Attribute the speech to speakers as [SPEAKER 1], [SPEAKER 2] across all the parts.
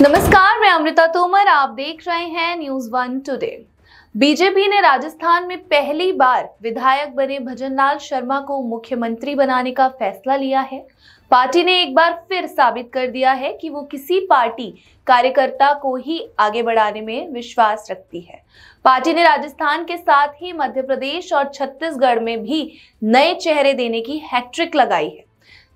[SPEAKER 1] नमस्कार मैं अमृता तोमर आप देख रहे हैं न्यूज वन टुडे बीजेपी ने राजस्थान में पहली बार विधायक बने भजनलाल शर्मा को मुख्यमंत्री बनाने का फैसला लिया है पार्टी ने एक बार फिर साबित कर दिया है कि वो किसी पार्टी कार्यकर्ता को ही आगे बढ़ाने में विश्वास रखती है पार्टी ने राजस्थान के साथ ही मध्य प्रदेश और छत्तीसगढ़ में भी नए चेहरे देने की हैट्रिक लगाई है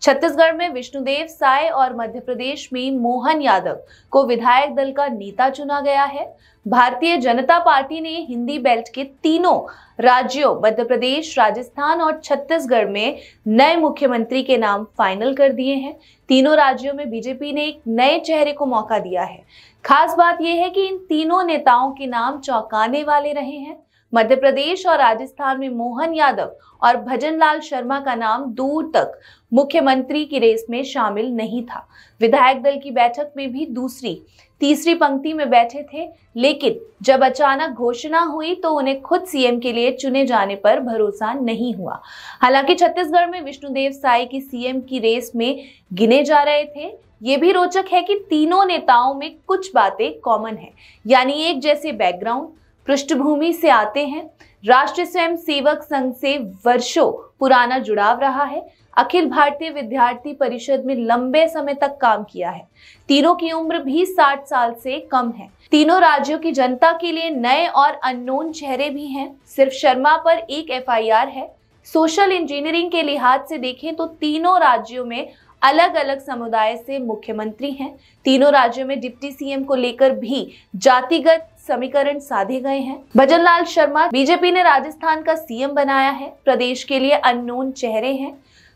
[SPEAKER 1] छत्तीसगढ़ में विष्णुदेव साय और मध्य प्रदेश में मोहन यादव को विधायक दल का नेता चुना गया है भारतीय जनता पार्टी ने हिंदी बेल्ट के तीनों राज्यों मध्य प्रदेश राजस्थान और छत्तीसगढ़ में नए मुख्यमंत्री के नाम फाइनल कर दिए हैं तीनों राज्यों में बीजेपी ने एक नए चेहरे को मौका दिया है खास बात यह है कि इन तीनों नेताओं के नाम चौंकाने वाले रहे हैं मध्य प्रदेश और राजस्थान में मोहन यादव और भजन लाल शर्मा का नाम दूर तक मुख्यमंत्री की रेस में शामिल नहीं था विधायक दल की बैठक में भी दूसरी तीसरी पंक्ति में बैठे थे लेकिन जब अचानक घोषणा हुई तो उन्हें खुद सीएम के लिए चुने जाने पर भरोसा नहीं हुआ हालांकि छत्तीसगढ़ में विष्णुदेव साय की सीएम की रेस में गिने जा रहे थे ये भी रोचक है कि तीनों नेताओं में कुछ बातें कॉमन है यानी एक जैसे बैकग्राउंड पृष्ठभूमि से आते हैं राष्ट्रीय स्वयं सेवक संघ से वर्षों पुराना जुड़ाव रहा है अखिल भारतीय विद्यार्थी परिषद में लंबे समय तक काम किया है तीनों की उम्र भी 60 साल से कम है तीनों राज्यों की जनता के लिए नए और अननोन चेहरे भी हैं सिर्फ शर्मा पर एक एफआईआर है सोशल इंजीनियरिंग के लिहाज से देखें तो तीनों राज्यों में अलग अलग समुदाय से मुख्यमंत्री हैं तीनों राज्यों में डिप्टी सीएम को लेकर भी जातिगत समीकरण साधे गए हैं भजन लाल शर्मा बीजेपी ने राजस्थान का सीएम बनाया है प्रदेश के लिए अननोन चेहरे हैं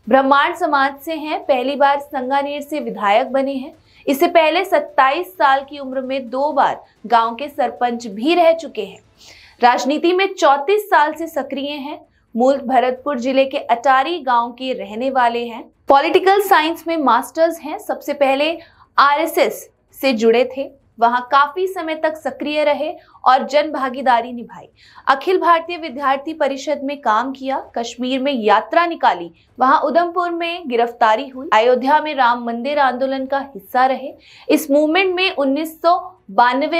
[SPEAKER 1] ब्रह्मांड समाज से हैं पहली बार संगानेर से विधायक बने हैं इससे पहले 27 साल की उम्र में दो बार गांव के सरपंच भी रह चुके हैं राजनीति में 34 साल से सक्रिय हैं मूल भरतपुर जिले के अटारी गांव के रहने वाले हैं पॉलिटिकल साइंस में मास्टर्स हैं सबसे पहले आरएसएस से जुड़े थे वहां काफी समय तक सक्रिय रहे और जन भागीदारी निभाई अखिल भारतीय विद्यार्थी परिषद में काम किया कश्मीर में यात्रा निकाली वहां उधमपुर में गिरफ्तारी हुई अयोध्या में राम मंदिर आंदोलन का हिस्सा रहे इस मूवमेंट में उन्नीस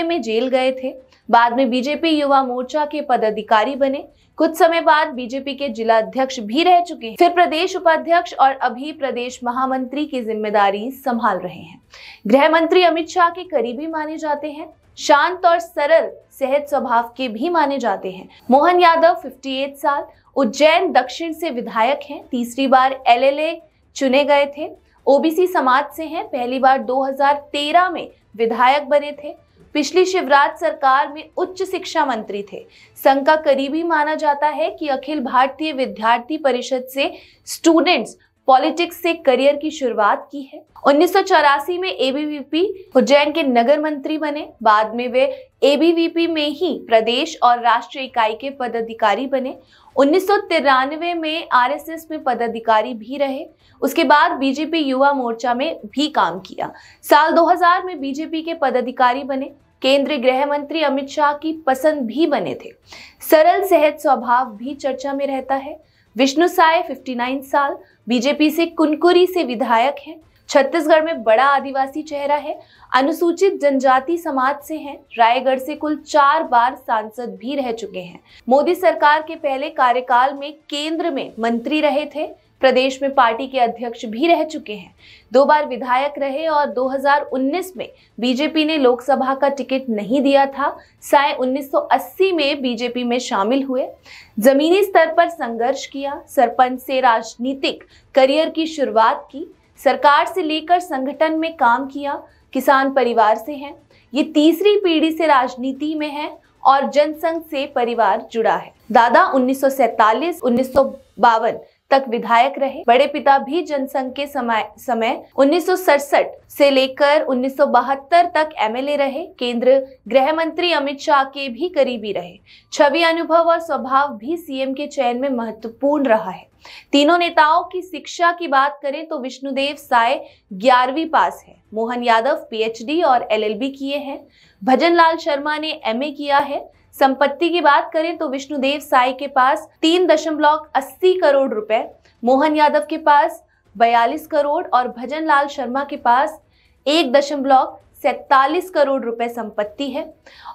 [SPEAKER 1] में जेल गए थे बाद में बीजेपी युवा मोर्चा के पदाधिकारी बने कुछ समय बाद बीजेपी के जिला अध्यक्ष भी रह चुके फिर प्रदेश उपाध्यक्ष और अभी प्रदेश महामंत्री की जिम्मेदारी संभाल रहे हैं गृह मंत्री अमित शाह के करीबी माने जाते हैं शांत और सरल सहज स्वभाव के भी माने जाते हैं मोहन यादव 58 साल उज्जैन दक्षिण से विधायक हैं तीसरी बार एलएलए चुने गए थे ओबीसी समाज से हैं पहली बार 2013 में विधायक बने थे पिछली शिवराज सरकार में उच्च शिक्षा मंत्री थे संघ का करीबी माना जाता है कि अखिल भारतीय विद्यार्थी परिषद से स्टूडेंट्स पॉलिटिक्स से करियर की शुरुआत की है उन्नीस में एबीवीपी उज्जैन के नगर मंत्री बने बाद में वे एबीवीपी में ही प्रदेश और राष्ट्रीय इकाई के पदाधिकारी बने उन्नीस में आरएसएस में पदाधिकारी भी रहे उसके बाद बीजेपी युवा मोर्चा में भी काम किया साल 2000 में बीजेपी के पदाधिकारी बने केंद्रीय गृह मंत्री अमित शाह की पसंद भी बने थे सरल सहज स्वभाव भी चर्चा में रहता है विष्णु साय 59 साल बीजेपी से कुनकुरी से विधायक हैं छत्तीसगढ़ में बड़ा आदिवासी चेहरा है अनुसूचित जनजाति समाज से हैं रायगढ़ से कुल चार बार सांसद भी रह चुके हैं मोदी सरकार के पहले कार्यकाल में केंद्र में मंत्री रहे थे प्रदेश में पार्टी के अध्यक्ष भी रह चुके हैं दो बार विधायक रहे और 2019 में बीजेपी ने लोकसभा का टिकट नहीं दिया था साय 1980 में बीजेपी में शामिल हुए जमीनी स्तर पर संघर्ष किया सरपंच से राजनीतिक करियर की शुरुआत की सरकार से लेकर संगठन में काम किया किसान परिवार से हैं ये तीसरी पीढ़ी से राजनीति में है और जनसंघ से परिवार जुड़ा है दादा उन्नीस सौ तक विधायक रहे बड़े पिता भी जनसंघ के समय समय उन्नीस से लेकर उन्नीस तक एमएलए रहे केंद्र गृह मंत्री अमित शाह के भी करीबी रहे छवि अनुभव और स्वभाव भी सीएम के चयन में महत्वपूर्ण रहा है तीनों नेताओं की शिक्षा की बात करें तो विष्णुदेव साय ग्यारहवीं पास है मोहन यादव पीएचडी और एलएलबी किए हैं भजन लाल शर्मा ने एमए किया है संपत्ति की बात करें तो विष्णुदेव साई के पास तीन दशमलव अस्सी करोड़ रुपए मोहन यादव के पास बयालीस करोड़ और भजन लाल शर्मा के पास एक दशमलव सैतालीस करोड़ रुपए संपत्ति है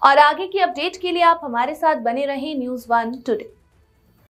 [SPEAKER 1] और आगे की अपडेट के लिए आप हमारे साथ बने रहें न्यूज़ वन टुडे